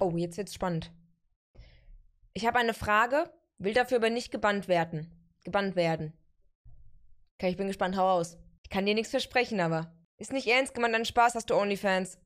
Oh, jetzt wird's spannend. Ich habe eine Frage, will dafür aber nicht gebannt werden. Gebannt werden. Okay, ich bin gespannt, hau aus. Ich kann dir nichts versprechen, aber. Ist nicht ernst gemeint, dein Spaß hast du OnlyFans.